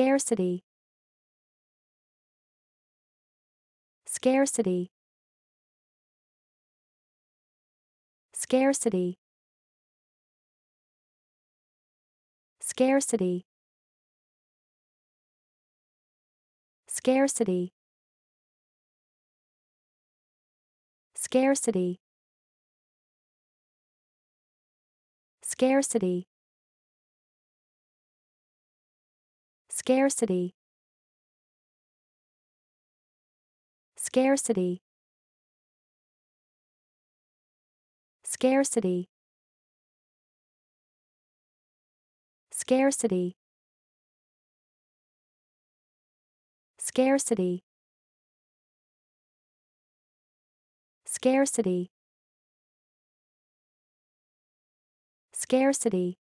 Scarcity. Scarcity. Scarcity. Scarcity. Scarcity. Scarcity. Scarcity. Scarcity. Scarcity. Scarcity. Scarcity. Scarcity. Scarcity. Scarcity.